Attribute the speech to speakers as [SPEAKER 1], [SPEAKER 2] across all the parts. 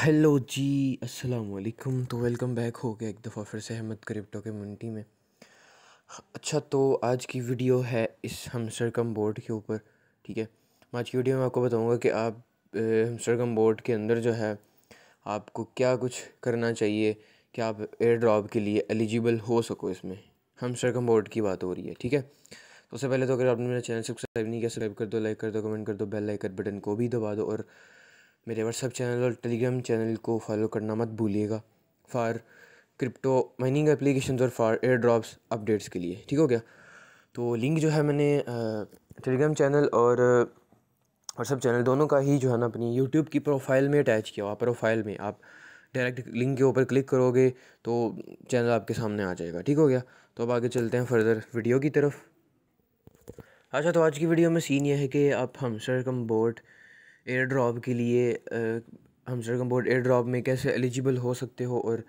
[SPEAKER 1] hello जी अस्सलाम वालेकुम तो वेलकम बैक हो गया एक दफ़ा फिर से अहमद क्रिप्टो मुंटी में अच्छा तो आज की वीडियो है इस कम बोर्ड के ऊपर ठीक है आज की वीडियो में आपको बताऊंगा कि आप कम बोर्ड के अंदर जो है आपको क्या कुछ करना चाहिए कि आप एयर ड्रॉप के लिए एलिजिबल हो सको इसमें कम बोर्ड की बात हो रही है ठीक है सबसे तो उससे पहले तो अगर आपने मेरा चैनल सब्सक्राइब नहीं किया सब्सक्राइब कर दो लाइक कर दो कमेंट कर दो बेल कर बटन को भी दबा दो और मेरे व्हाट्सअप चैनल और टेलीग्राम चैनल को फॉलो करना मत भूलिएगा फॉर क्रिप्टो माइनिंग एप्लीकेशन और फॉर एयर ड्रॉप्स अपडेट्स के लिए ठीक हो गया तो लिंक जो है मैंने टेलीग्राम चैनल और व्हाट्सअप चैनल दोनों का ही जो है ना अपनी यूट्यूब की प्रोफाइल में अटैच किया हुआ प्रोफाइल में आप डायरेक्ट लिंक के ऊपर क्लिक करोगे तो चैनल आपके सामने आ जाएगा ठीक हो गया तो अब आगे चलते हैं फर्दर वीडियो की तरफ अच्छा तो आज की वीडियो में सीन ये है कि आप हमसर कम बोर्ड एयर ड्रॉप के लिए हमस्टरगम बोर्ड एयर ड्रॉप में कैसे एलिजिबल हो सकते हो और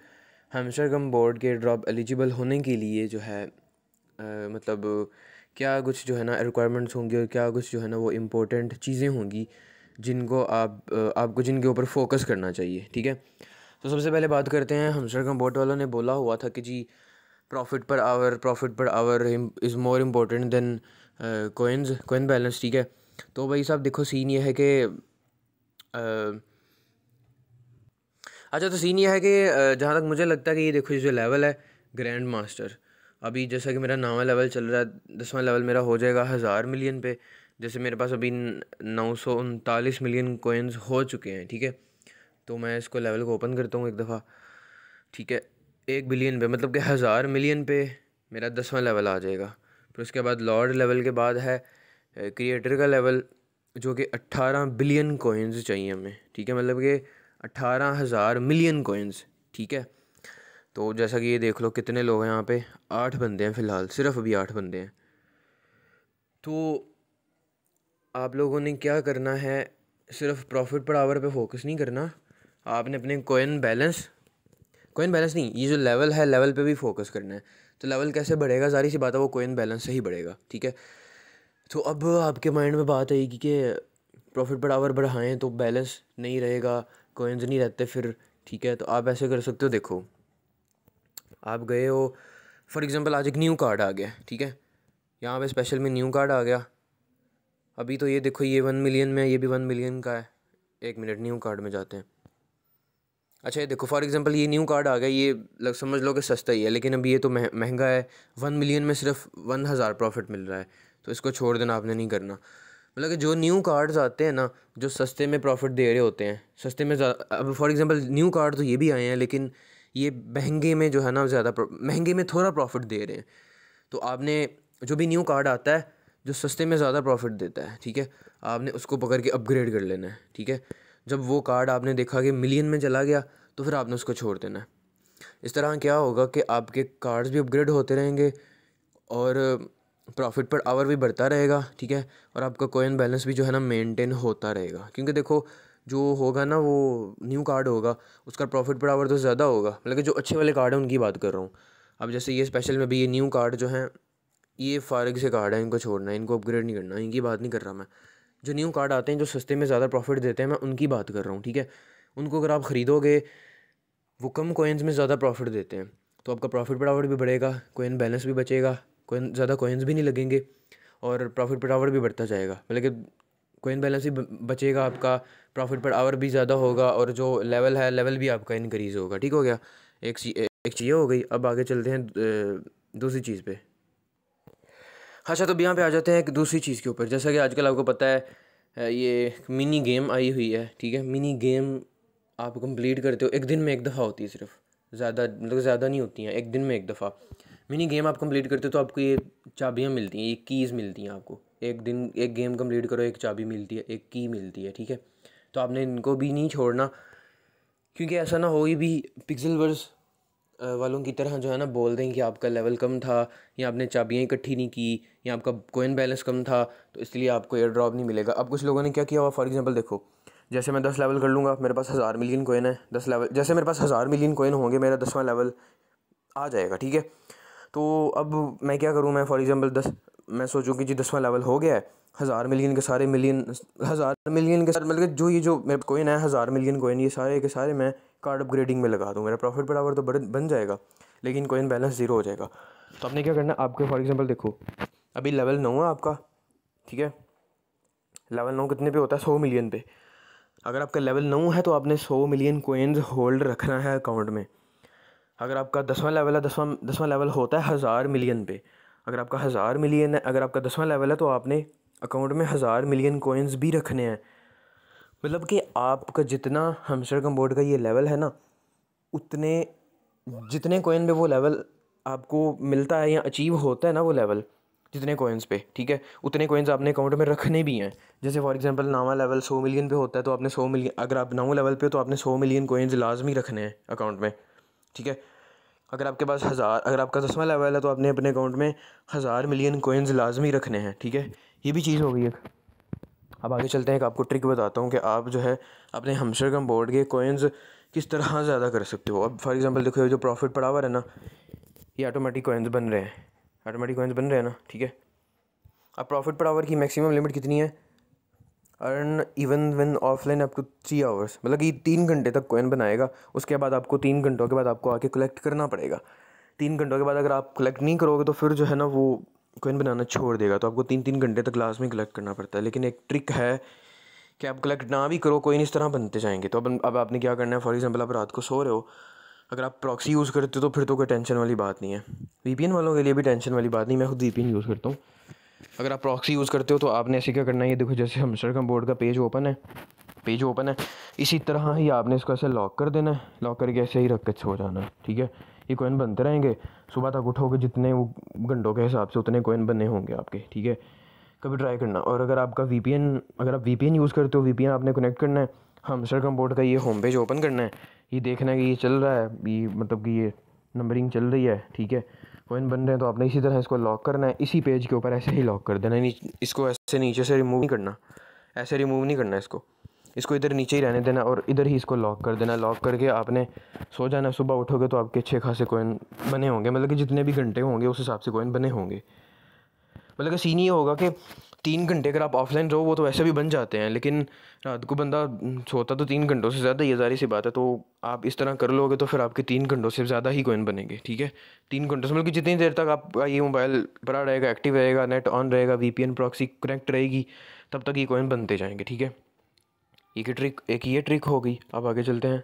[SPEAKER 1] हमस्टरगम बोर्ड के एयर ड्रॉप एलिजिबल होने के लिए जो है आ, मतलब क्या कुछ जो है ना रिक्वायरमेंट्स होंगी और क्या कुछ जो है ना वो इम्पोर्टेंट चीज़ें होंगी जिनको आप आपको जिनके ऊपर फोकस करना चाहिए ठीक है तो सबसे पहले बात करते हैं हमस्टरगम बोर्ड वालों ने बोला हुआ था कि जी profit per hour profit per hour is more important than coins coin balance ठीक है तो भाई साहब देखो सीन ये है कि अच्छा तो सीन ये है कि जहाँ तक मुझे लगता है कि ये देखो ये जो लेवल है ग्रैंड मास्टर अभी जैसा कि मेरा नवा लेवल चल रहा है दसवां लेवल मेरा हो जाएगा हज़ार मिलियन पे जैसे मेरे पास अभी नौ सौ उनतालीस मिलियन कोइंस हो चुके हैं ठीक है तो मैं इसको लेवल को ओपन करता हूँ एक दफ़ा ठीक है एक बिलियन पे मतलब कि हज़ार मिलियन पे मेरा दसवां लेवल आ जाएगा फिर उसके बाद लॉर्ड लेवल के बाद है क्रिएटर का लेवल जो कि अट्ठारह बिलियन कोइंस चाहिए हमें ठीक है मतलब कि अट्ठारह हज़ार मिलियन कोइंस ठीक है तो जैसा कि ये देख लो कितने लोग हैं यहाँ पे आठ बंदे हैं फ़िलहाल सिर्फ अभी आठ बंदे हैं तो आप लोगों ने क्या करना है सिर्फ प्रॉफिट पर आवर पे फोकस नहीं करना आपने अपने कोइन बैलेंस कोइन बैलेंस नहीं ये जो लेवल है लेवल पे भी फोकस करना है तो लेवल कैसे बढ़ेगा सारी सी बात है वो कोइन बैलेंस से ही बढ़ेगा ठीक है तो अब आपके माइंड में बात आएगी कि प्रॉफिट पर आवर बढ़ाएँ तो बैलेंस नहीं रहेगा कोइंस नहीं रहते फिर ठीक है तो आप ऐसे कर सकते हो देखो आप गए हो फॉर एग्ज़ाम्पल आज एक न्यू कार्ड आ गया ठीक है यहाँ पे स्पेशल में न्यू कार्ड आ गया अभी तो ये देखो ये वन मिलियन में ये भी वन मिलियन का है एक मिनट न्यू कार्ड में जाते हैं अच्छा ये देखो फॉर एग्जांपल ये न्यू कार्ड आ गया ये लग समझ लो कि सस्ता ही है लेकिन अभी ये तो मह महंगा है वन मिलियन में सिर्फ वन हज़ार प्रॉफिट मिल रहा है तो इसको छोड़ देना आपने नहीं करना मतलब कि जो न्यू कार्ड्स आते हैं ना जो सस्ते में प्रॉफिट दे रहे होते हैं सस्ते में अब फॉर एग्जांपल न्यू कार्ड तो ये भी आए हैं लेकिन ये महंगे में जो है ना ज़्यादा महंगे में थोड़ा प्रॉफिट दे रहे हैं तो आपने जो भी न्यू कार्ड आता है जो सस्ते में ज़्यादा प्रॉफिट देता है ठीक है आपने उसको पकड़ के अपग्रेड कर लेना है ठीक है जब वो कार्ड आपने देखा कि मिलियन में चला गया तो फिर आपने उसको छोड़ देना है इस तरह क्या होगा कि आपके कार्ड्स भी अपग्रेड होते रहेंगे और प्रॉफिट पर आवर भी बढ़ता रहेगा ठीक है और आपका कोइन बैलेंस भी जो है ना मेंटेन होता रहेगा क्योंकि देखो जो होगा ना वो न्यू कार्ड होगा उसका प्रॉफिट पर आवर तो ज़्यादा होगा मतलब जो अच्छे वाले कार्ड हैं उनकी बात कर रहा हूँ अब जैसे ये स्पेशल में भी ये न्यू कार्ड जो हैं ये फारग से कार्ड है इनको छोड़ना है इनको अपग्रेड नहीं करना इनकी बात नहीं कर रहा मैं जो न्यू कार्ड आते हैं जो सस्ते में ज़्यादा प्रॉफिट देते हैं मैं उनकी बात कर रहा हूँ ठीक है उनको अगर आप ख़रीदोगे वो कम कोइन्स में ज़्यादा प्रॉफिट देते हैं तो आपका प्रॉफिट पर आवर भी बढ़ेगा कोइन बैलेंस भी बचेगा कोइन ज़्यादा कोइंस भी नहीं लगेंगे और प्रॉफिट पर आवर भी बढ़ता जाएगा मतलब कि कोइन बैलेंस भी बचेगा आपका प्रॉफिट पर आवर भी ज़्यादा होगा और जो लेवल है लेवल भी आपका इनक्रीज़ होगा ठीक हो गया एक एक चीज़ हो गई अब आगे चलते हैं दूसरी चीज़ पे हाँ, अच्छा तो यहाँ पे आ जाते हैं एक दूसरी चीज़ के ऊपर जैसा कि आजकल आपको पता है ये मिनी गेम आई हुई है ठीक है मिनी गेम आप कंप्लीट करते हो एक दिन में एक दफ़ा होती है सिर्फ ज़्यादा मतलब ज़्यादा नहीं होती हैं एक दिन में एक दफ़ा मिनी गेम आप कंप्लीट करते हो तो आपको ये चाबियाँ मिलती हैं ये कीज़ मिलती हैं आपको एक दिन एक गेम कंप्लीट करो एक चाबी मिलती है एक की मिलती है ठीक है तो आपने इनको भी नहीं छोड़ना क्योंकि ऐसा ना हो ही भी पिक्सल वर्स वालों की तरह जो है ना बोल दें कि आपका लेवल कम था या आपने चाबियाँ इकट्ठी नहीं की या आपका कोइन बैलेंस कम था तो इसलिए आपको एयर ड्रॉप नहीं मिलेगा अब कुछ लोगों ने क्या किया हुआ फॉर एग्जांपल देखो जैसे मैं दस लेवल कर लूँगा मेरे पास हज़ार मिलियन कोइन है दस लेवल जैसे मेरे पास हज़ार मिलियन कोइन होंगे मेरा दसवां लेवल आ जाएगा ठीक है तो अब मैं क्या करूँ मैं फॉर एग्ज़ाम्पल दस मैं सोचूँ कि जी दसवां लेवल हो गया है हज़ार मिलियन के सारे मिलियन हज़ार मिलियन के सारे मतलब जो ये जो मेरे कोइन है हज़ार मिलियन कोइन ये सारे के सारे मैं कार्ड अपग्रेडिंग में लगा दूँ मेरा प्रॉफिट बराबर तो बन जाएगा लेकिन कोइन बैलेंस ज़ीरो हो जाएगा तो आपने क्या करना है आपके फॉर एग्ज़ाम्पल देखो अभी लेवल नौ है आपका ठीक है लेवल नौ कितने पे होता है सौ मिलियन पे अगर आपका लेवल नौ है तो आपने सौ मिलियन कोइन्स होल्ड रखना है अकाउंट में अगर आपका दसवां लेवल है दसवां दसवां लेवल होता है हज़ार मिलियन पे अगर आपका हज़ार मिलियन है अगर आपका दसवां लेवल है तो आपने अकाउंट में हज़ार मिलियन कोइंस भी रखने हैं मतलब कि आपका जितना हमसर बोर्ड का ये लेवल है ना उतने जितने कोइन पे वो लेवल आपको मिलता है या अचीव होता है ना वो लेवल जितने कोइंस पे ठीक है उतने कोइंस आपने अकाउंट में रखने भी हैं जैसे फॉर एग्जांपल नावा लेवल सौ मिलियन पे होता है तो आपने सौ मिलियन अगर आप नावा लेवल पे तो आपने सौ मिलियन कोइंस लाजमी रखने हैं अकाउंट में ठीक है अगर आपके पास हज़ार अगर आपका दसवा लेवल है तो आपने अपने अकाउंट में हज़ार मिलियन कोइंस लाजमी रखने हैं ठीक है ये भी चीज़ हो गई एक अब आगे चलते हैं एक आपको ट्रिक बताता हूँ कि आप जो है अपने हमशरगम बोर्ड के कोइंस किस तरह ज़्यादा कर सकते हो अब फॉर एग्ज़ाम्पल देखो ये जो प्रॉफिट पड़ा हुआ है ना ये ऑटोमेटिक कोइंस बन रहे हैं ऑटोमेटिक कोइंस बन रहे हैं ना ठीक है अब प्रॉफिट पर आवर की मैक्सिमम लिमिट कितनी है अर्न इवन वन ऑफलाइन आपको थ्री आवर्स मतलब कि तीन घंटे तक कोइन बनाएगा उसके बाद आपको तीन घंटों के बाद आपको आके कलेक्ट करना पड़ेगा तीन घंटों के बाद अगर आप कलेक्ट नहीं करोगे तो फिर जो है ना वो कोइन बनाना छोड़ देगा तो आपको तीन तीन घंटे तक लास्ट में कलेक्ट करना पड़ता है लेकिन एक ट्रिक है कि आप कलेक्ट ना भी करो कोइन इस तरह बनते जाएंगे तो अब अब आपने क्या करना है फॉर एग्जांपल आप रात को सो रहे हो अगर आप प्रॉक्सी यूज़ करते हो तो फिर तो कोई टेंशन वाली बात नहीं है वी वालों के लिए भी टेंशन वाली बात नहीं मैं खुद वी यूज़ करता हूँ अगर आप प्रॉक्सी यूज़ करते हो तो आपने ऐसे क्या करना है ये देखो जैसे हम हमस्टरकम बोर्ड का पेज ओपन है पेज ओपन है इसी तरह ही आपने इसको ऐसे लॉक कर देना है लॉक करके ऐसे ही रख के सो जाना है ठीक है ये कोइन बनते रहेंगे सुबह तक उठोगे जितने वो घंटों के हिसाब से उतने कोइन बने होंगे आपके ठीक है कभी ट्राई करना और अगर आपका वी अगर आप वी यूज़ करते हो वी आपने कनेक्ट करना है हम हमस्टरकम बोर्ड का ये होम पेज ओपन करना है ये देखना है कि ये चल रहा है ये मतलब कि ये नंबरिंग चल रही है ठीक है कॉइन बन रहे हैं तो आपने इसी तरह इसको लॉक करना है इसी पेज के ऊपर ऐसे ही लॉक कर देना है इसको ऐसे नीचे से रिमूव नहीं करना ऐसे रिमूव नहीं करना इसको इसको इधर नीचे ही रहने देना और इधर ही इसको लॉक कर देना लॉक करके आपने सो जाना सुबह उठोगे तो आपके अच्छे खासे कोइन बने होंगे मतलब कि जितने भी घंटे होंगे उस हिसाब से कोइन बने होंगे मतलब कि सीन ये होगा कि तीन घंटे अगर आप ऑफलाइन रहो वो तो वैसे भी बन जाते हैं लेकिन रात को बंदा सोता तो तीन घंटों से ज़्यादा ये जारी सी बात है तो आप इस तरह कर लोगे तो फिर आपके तीन घंटों से ज़्यादा ही कोइन बनेंगे ठीक है तीन घंटों से मतलब कि जितनी देर तक आपका ये मोबाइल बड़ा रहेगा एक्टिव रहेगा नेट ऑन रहेगा वी पी प्रॉक्सी कनेक्ट रहेगी तब तक ये कोइन बनते जाएंगे ठीक है एक ही ट्रिक एक ये ट्रिक हो गई अब आगे चलते हैं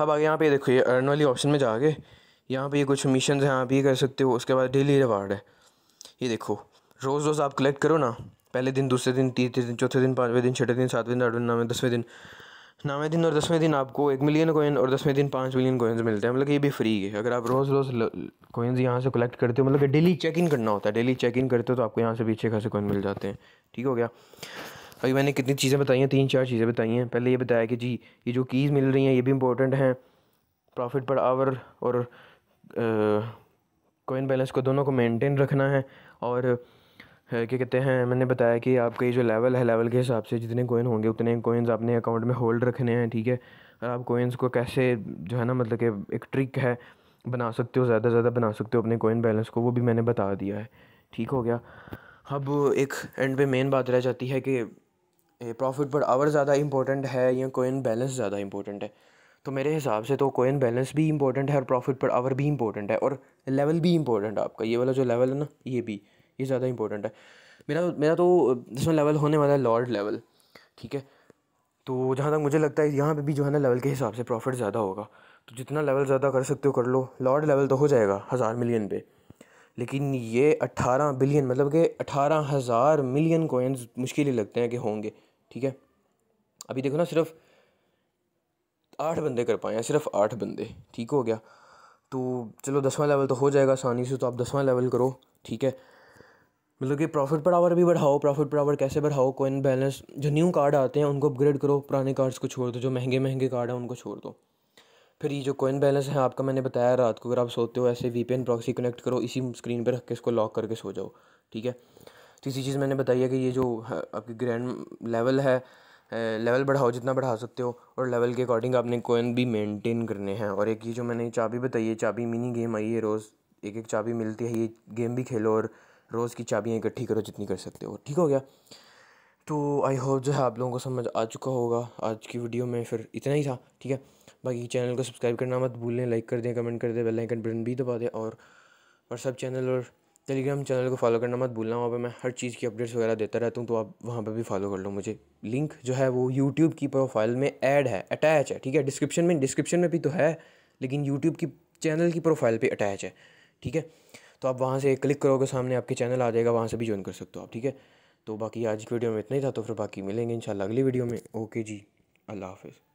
[SPEAKER 1] अब आगे यहाँ पे देखो ये अर्न वाली ऑप्शन में जाके यहाँ पे ये कुछ मिशन हैं आप ये कर सकते हो उसके बाद डेली रिवार्ड है ये देखो रोज़ रोज़ आप कलेक्ट करो ना पहले दिन दूसरे दिन तीसरे दिन चौथे दिन पाँचवें दिन छठे दिन सातवें दिन आठवें नौवें दसवें दिन नौवें दिन और दसवें दिन आपको एक मिलियन कोइन और दसवें दिन पाँच मिलियन कोइन्स मिलते हैं मतलब ये भी फ्री है अगर आप रोज़ रोज़ कोइंस यहाँ से कलेक्ट करते हो मतलब कि डेली चेक इन करना होता है डेली चेक इन करते हो तो आपको यहाँ से पीछे खासे कोइन मिल जाते हैं ठीक हो गया अभी मैंने कितनी चीज़ें बताई हैं तीन चार चीज़ें बताई हैं पहले ये बताया कि जी ये जो कीज़ मिल रही हैं ये भी इंपॉर्टेंट हैं प्रॉफिट पर आवर और कोइन बैलेंस को दोनों को मेंटेन रखना है और क्या कहते हैं मैंने बताया कि आपका ये जो लेवल है लेवल के हिसाब से जितने कोइन होंगे उतने कोइन्स आपने अकाउंट में होल्ड रखने हैं ठीक है और आप कोइन्स को कैसे जो है ना मतलब कि एक ट्रिक है बना सकते हो ज़्यादा ज़्यादा बना सकते हो अपने कोइन बैलेंस को वो भी मैंने बता दिया है ठीक हो गया अब एक एंड पे मेन बात रह जाती है कि प्रॉफिट पर आवर ज़्यादा इंपॉर्टेंट है या कोइन बैलेंस ज़्यादा इंपॉर्टेंट है तो मेरे हिसाब से तो कोइन बैलेंस भी इंपॉर्टेंट है और प्रॉफिट पर आवर भी इंपॉर्टेंट है और लेवल भी इंपॉर्टेंट है आपका ये वाला जो लेवल है ना ये भी ये ज़्यादा इंपॉर्टेंट है मेरा मेरा तो जिसमें लेवल होने वाला है लॉर्ड लेवल ठीक है तो जहाँ तक मुझे लगता है यहाँ पर भी जो है ना लेवल के हिसाब से प्रॉफिट ज़्यादा होगा तो जितना लेवल ज़्यादा कर सकते हो कर लो लॉर्ड लेवल तो हो जाएगा हज़ार मिलियन पे लेकिन ये अट्ठारह बिलियन मतलब कि अट्ठारह हज़ार मिलियन कोइन्स मुश्किल ही लगते हैं कि होंगे ठीक है अभी देखो ना सिर्फ आठ बंदे कर पाए हैं सिर्फ आठ बंदे ठीक हो गया तो चलो दसवां लेवल तो हो जाएगा आसानी से तो आप दसवां लेवल करो ठीक है मतलब कि प्रॉफिट पर आवर भी बढ़ाओ प्रॉफिट पर आवर कैसे बढ़ाओ कोइन बैलेंस जो न्यू कार्ड आते हैं उनको अपग्रेड करो पुराने कार्ड्स को छोड़ दो जो महंगे महंगे कार्ड हैं उनको छोड़ दो फिर ये जो कोइन बैलेंस है आपका मैंने बताया रात को अगर आप सोते हो ऐसे V P N proxy connect करो इसी स्क्रीन पर रख के इसको लॉक करके सो जाओ ठीक है तीसरी तो चीज़ मैंने बताई है कि ये जो हाँ, आपकी ग्रैंड लेवल है लेवल बढ़ाओ जितना बढ़ा सकते हो और लेवल के अकॉर्डिंग आपने कोइन भी मेंटेन करने हैं और एक ये जो मैंने चाबी बताई है चाबी मिनी गेम आई है रोज़ एक एक चाबी मिलती है ये गेम भी खेलो और रोज़ की चाबियाँ इकट्ठी करो जितनी कर सकते हो ठीक हो गया तो आई होप जो है आप लोगों को समझ आ चुका होगा आज की वीडियो में फिर इतना ही था ठीक है बाकी चैनल को सब्सक्राइब करना मत भूलें लाइक कर दें कमेंट कर दें बेल आइकन बटन भी दबा दें और व्हाट्सअप चैनल और टेलीग्राम चैनल को फॉलो करना मत भूलना वहाँ पे मैं हर चीज़ की अपडेट्स वगैरह देता रहता हूँ तो आप वहाँ पे भी फॉलो कर लो मुझे लिंक जो है वो यूट्यूब की प्रोफाइल में ऐड है अटैच है ठीक है डिस्क्रिप्शन में डिस्क्रिप्शन में भी तो है लेकिन यूट्यूब की चैनल की प्रोफाइल पर अटैच है ठीक है तो आप वहाँ से क्लिक करोगे सामने आपके चैनल आ जाएगा वहाँ से भी ज्वाइन कर सकते हो आप ठीक है तो बाकी आज की वीडियो में इतना ही था तो फिर बाकी मिलेंगे इन अगली वीडियो में ओके जी अल्लाह हाफिज़